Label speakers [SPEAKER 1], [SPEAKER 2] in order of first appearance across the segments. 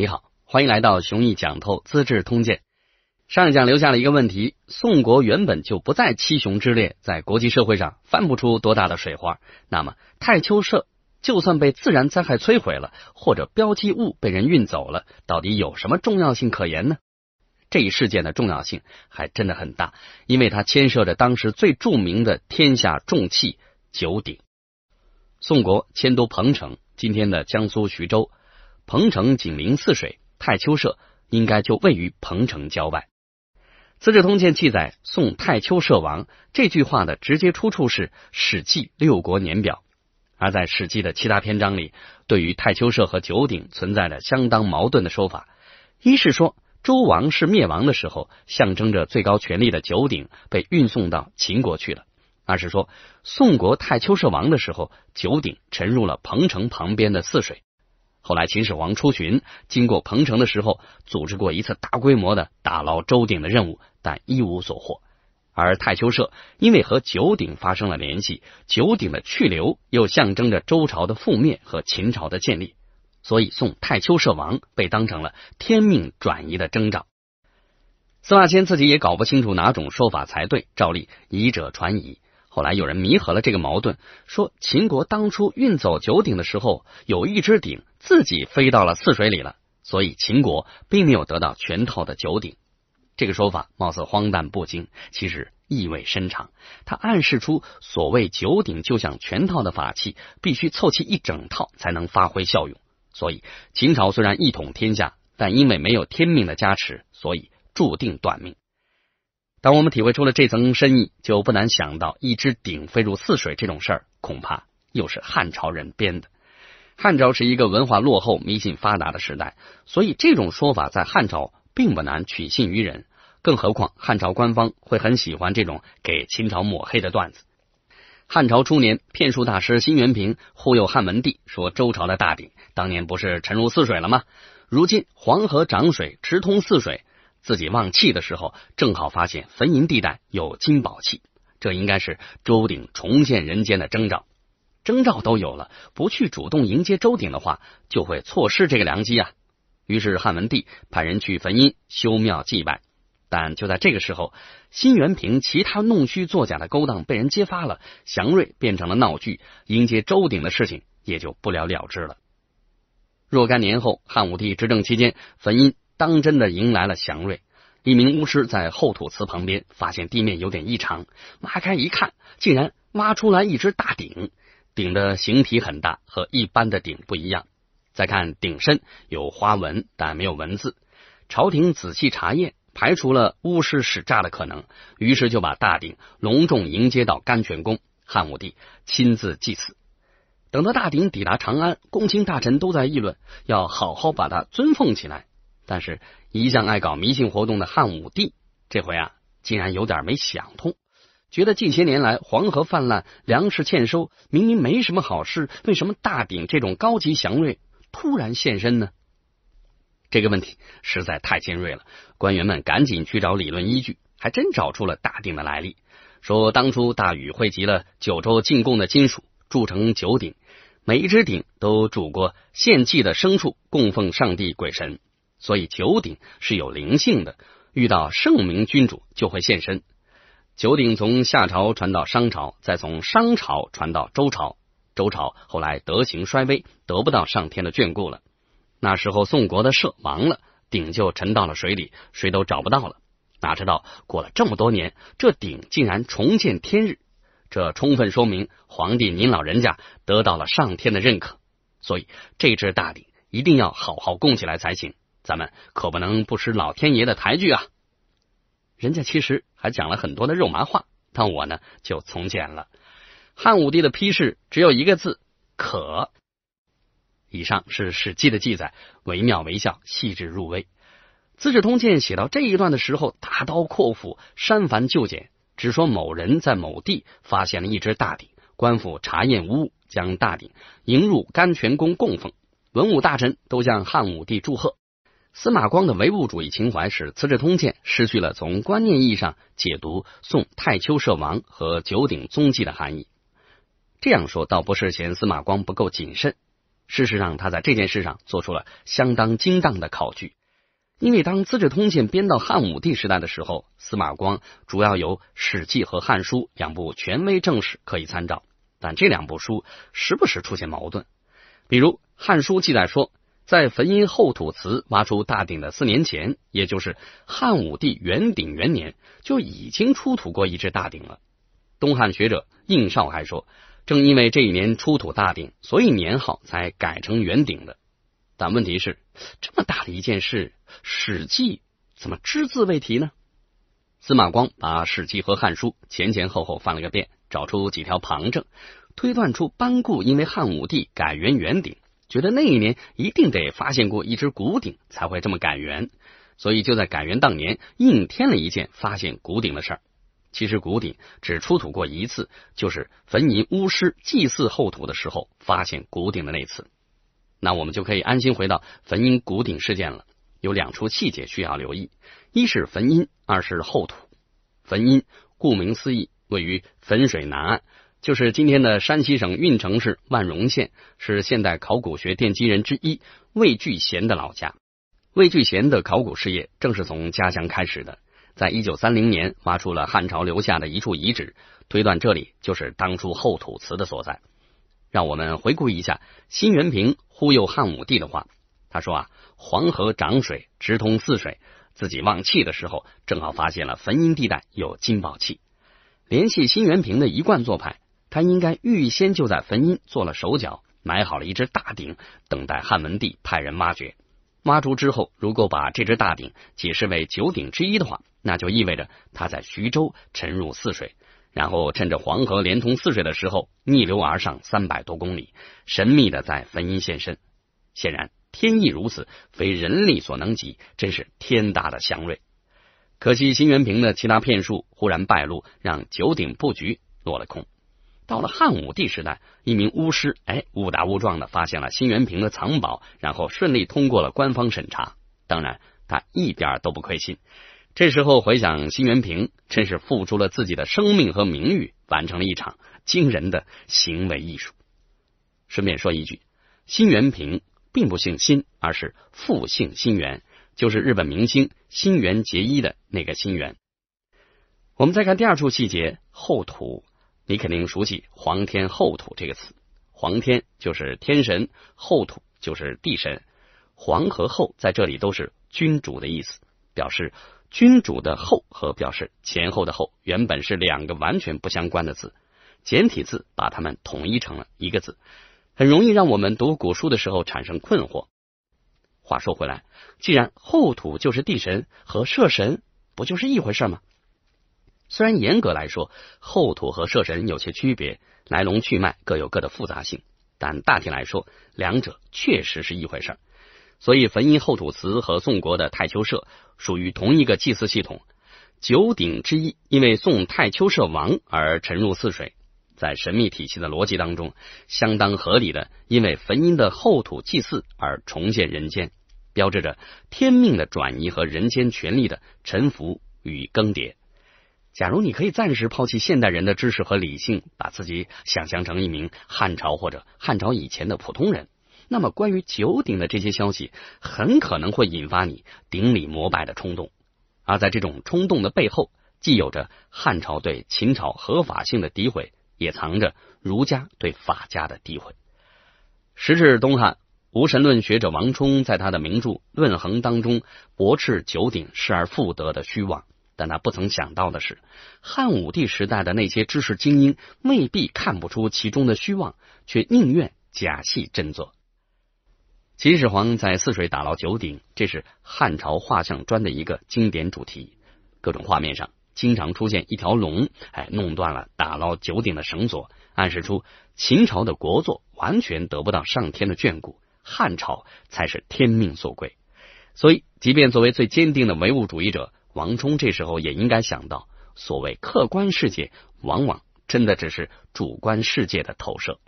[SPEAKER 1] 你好，欢迎来到雄毅讲透《资治通鉴》。上一讲留下了一个问题：宋国原本就不在七雄之列，在国际社会上翻不出多大的水花。那么，太丘社就算被自然灾害摧毁了，或者标记物被人运走了，到底有什么重要性可言呢？这一事件的重要性还真的很大，因为它牵涉着当时最著名的天下重器九鼎。宋国迁都彭城，今天的江苏徐州。彭城紧邻泗水，太丘社应该就位于彭城郊外。《资治通鉴》记载“宋太丘社亡”这句话的直接出处是《史记·六国年表》，而在《史记》的其他篇章里，对于太丘社和九鼎存在着相当矛盾的说法：一是说周王室灭亡的时候，象征着最高权力的九鼎被运送到秦国去了；二是说宋国太丘社亡的时候，九鼎沉入了彭城旁边的泗水。后来秦始皇出巡，经过彭城的时候，组织过一次大规模的打捞周鼎的任务，但一无所获。而太丘社因为和九鼎发生了联系，九鼎的去留又象征着周朝的覆灭和秦朝的建立，所以送太丘社王被当成了天命转移的征兆。司马迁自己也搞不清楚哪种说法才对，照例以者传疑。后来有人弥合了这个矛盾，说秦国当初运走九鼎的时候，有一只鼎自己飞到了泗水里了，所以秦国并没有得到全套的九鼎。这个说法貌似荒诞不经，其实意味深长。它暗示出所谓九鼎就像全套的法器，必须凑齐一整套才能发挥效用。所以秦朝虽然一统天下，但因为没有天命的加持，所以注定短命。当我们体会出了这层深意，就不难想到，一只鼎飞入泗水这种事儿，恐怕又是汉朝人编的。汉朝是一个文化落后、迷信发达的时代，所以这种说法在汉朝并不难取信于人。更何况汉朝官方会很喜欢这种给清朝抹黑的段子。汉朝初年，骗术大师辛元平忽悠汉文帝说：“周朝的大鼎当年不是沉入泗水了吗？如今黄河涨水，直通泗水。”自己望气的时候，正好发现坟茔地带有金宝气，这应该是周鼎重现人间的征兆。征兆都有了，不去主动迎接周鼎的话，就会错失这个良机啊。于是汉文帝派人去坟阴修庙祭拜，但就在这个时候，新元平其他弄虚作假的勾当被人揭发了，祥瑞变成了闹剧，迎接周鼎的事情也就不了了之了。若干年后，汉武帝执政期间，坟茔当真的迎来了祥瑞。一名巫师在后土祠旁边发现地面有点异常，挖开一看，竟然挖出来一只大鼎。鼎的形体很大，和一般的鼎不一样。再看鼎身有花纹，但没有文字。朝廷仔细查验，排除了巫师使诈的可能，于是就把大鼎隆重迎接到甘泉宫。汉武帝亲自祭祀。等到大鼎抵达长安，公卿大臣都在议论，要好好把它尊奉起来。但是，一向爱搞迷信活动的汉武帝，这回啊，竟然有点没想通，觉得近些年来黄河泛滥、粮食欠收，明明没什么好事，为什么大鼎这种高级祥瑞突然现身呢？这个问题实在太尖锐了，官员们赶紧去找理论依据，还真找出了大鼎的来历。说当初大禹汇集了九州进贡的金属，铸成九鼎，每一只鼎都煮过献祭的牲畜，供奉上帝鬼神。所以九鼎是有灵性的，遇到圣明君主就会现身。九鼎从夏朝传到商朝，再从商朝传到周朝。周朝后来德行衰微，得不到上天的眷顾了。那时候宋国的社亡了，鼎就沉到了水里，谁都找不到了。哪知道过了这么多年，这鼎竟然重见天日，这充分说明皇帝您老人家得到了上天的认可。所以这只大鼎一定要好好供起来才行。咱们可不能不识老天爷的抬举啊！人家其实还讲了很多的肉麻话，但我呢就从简了。汉武帝的批示只有一个字“可”。以上是《史记》的记载，惟妙惟肖，细致入微。《资治通鉴》写到这一段的时候，大刀阔斧，删繁就简，只说某人在某地发现了一只大鼎，官府查验无误，将大鼎迎入甘泉宫供奉，文武大臣都向汉武帝祝贺。司马光的唯物主义情怀使《资治通鉴》失去了从观念意义上解读宋太丘射王和九鼎踪迹的含义。这样说倒不是嫌司马光不够谨慎，事实上他在这件事上做出了相当精当的考据。因为当《资治通鉴》编到汉武帝时代的时候，司马光主要有《史记》和《汉书》两部权威正史可以参照，但这两部书时不时出现矛盾，比如《汉书》记载说。在汾阴后土祠挖出大鼎的四年前，也就是汉武帝元鼎元年，就已经出土过一只大鼎了。东汉学者应绍还说，正因为这一年出土大鼎，所以年号才改成元鼎的。但问题是，这么大的一件事，《史记》怎么只字未提呢？司马光把《史记》和《汉书》前前后后翻了个遍，找出几条旁证，推断出班固因为汉武帝改元元鼎。觉得那一年一定得发现过一只古鼎才会这么改元，所以就在改元当年应添了一件发现古鼎的事儿。其实古鼎只出土过一次，就是焚阴巫师祭祀后土的时候发现古鼎的那次。那我们就可以安心回到焚阴古鼎事件了。有两处细节需要留意：一是焚阴，二是后土。焚阴顾名思义，位于汾水南岸。就是今天的山西省运城市万荣县，是现代考古学奠基人之一魏聚贤的老家。魏聚贤的考古事业正是从家乡开始的。在一九三零年，挖出了汉朝留下的一处遗址，推断这里就是当初后土祠的所在。让我们回顾一下辛元平忽悠汉武帝的话。他说啊，黄河涨水直通泗水，自己望气的时候，正好发现了坟阴地带有金宝器。联系辛元平的一贯做派。他应该预先就在坟阴做了手脚，埋好了一只大鼎，等待汉文帝派人挖掘。挖出之后，如果把这只大鼎解释为九鼎之一的话，那就意味着他在徐州沉入泗水，然后趁着黄河连通泗水的时候逆流而上三百多公里，神秘的在坟阴现身。显然天意如此，非人力所能及，真是天大的祥瑞。可惜辛元平的其他骗术忽然败露，让九鼎布局落了空。到了汉武帝时代，一名巫师哎误打误撞的发现了新元平的藏宝，然后顺利通过了官方审查。当然，他一点都不亏心。这时候回想新元平，真是付出了自己的生命和名誉，完成了一场惊人的行为艺术。顺便说一句，新元平并不姓新，而是复姓新元，就是日本明星新元结衣的那个新元。我们再看第二处细节，后土。你肯定熟悉“黄天后土”这个词，“黄天”就是天神，“后土”就是地神，“黄”和“后在这里都是君主的意思，表示君主的“后和表示前后的“后，原本是两个完全不相关的字，简体字把它们统一成了一个字，很容易让我们读古书的时候产生困惑。话说回来，既然“后土”就是地神和社神，不就是一回事吗？虽然严格来说，后土和社神有些区别，来龙去脉各有各的复杂性，但大体来说，两者确实是一回事儿。所以，汾阴后土祠和宋国的太丘社属于同一个祭祀系统。九鼎之一，因为宋太丘社亡而沉入泗水，在神秘体系的逻辑当中，相当合理的，因为汾阴的后土祭祀而重建人间，标志着天命的转移和人间权力的沉浮与更迭。假如你可以暂时抛弃现代人的知识和理性，把自己想象成一名汉朝或者汉朝以前的普通人，那么关于九鼎的这些消息很可能会引发你顶礼膜拜的冲动。而在这种冲动的背后，既有着汉朝对秦朝合法性的诋毁，也藏着儒家对法家的诋毁。时至东汉，无神论学者王充在他的名著《论衡》当中驳斥九鼎失而复得的虚妄。但他不曾想到的是，汉武帝时代的那些知识精英未必看不出其中的虚妄，却宁愿假戏真做。秦始皇在泗水打捞九鼎，这是汉朝画像砖的一个经典主题。各种画面上经常出现一条龙，哎，弄断了打捞九鼎的绳索，暗示出秦朝的国祚完全得不到上天的眷顾，汉朝才是天命所归。所以，即便作为最坚定的唯物主义者。王充这时候也应该想到，所谓客观世界，往往真的只是主观世界的投射。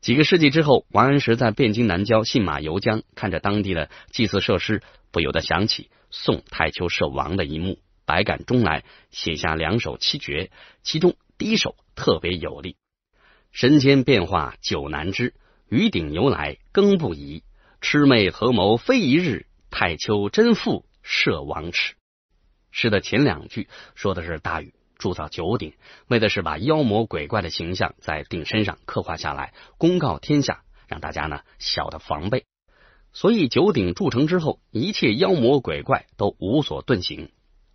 [SPEAKER 1] 几个世纪之后，王安石在汴京南郊信马游江，看着当地的祭祀设施，不由得想起宋太丘射王的一幕，百感中来，写下两首七绝。其中第一首特别有力：“神仙变化久难知，鱼鼎由来更不宜。魑魅合谋非一日，太丘真负射王尺。”诗的前两句说的是大禹铸造九鼎，为的是把妖魔鬼怪的形象在鼎身上刻画下来，公告天下，让大家呢晓得防备。所以九鼎铸成之后，一切妖魔鬼怪都无所遁形。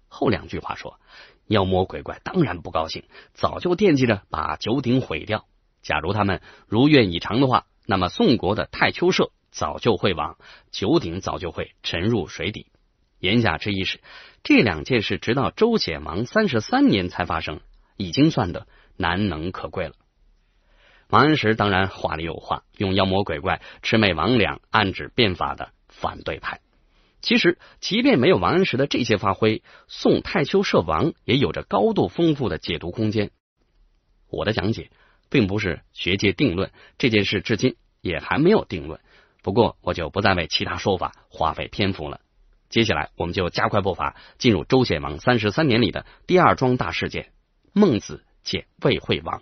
[SPEAKER 1] 后两句话说，妖魔鬼怪当然不高兴，早就惦记着把九鼎毁掉。假如他们如愿以偿的话，那么宋国的太丘社早就会亡，九鼎早就会沉入水底。言下之意是，这两件事直到周显王三十三年才发生，已经算得难能可贵了。王安石当然话里有话，用妖魔鬼怪、魑魅魍魉暗指变法的反对派。其实，即便没有王安石的这些发挥，宋太丘设王也有着高度丰富的解读空间。我的讲解并不是学界定论，这件事至今也还没有定论。不过，我就不再为其他说法花费篇幅了。接下来，我们就加快步伐，进入周显王三十三年里的第二桩大事件——孟子见魏惠王。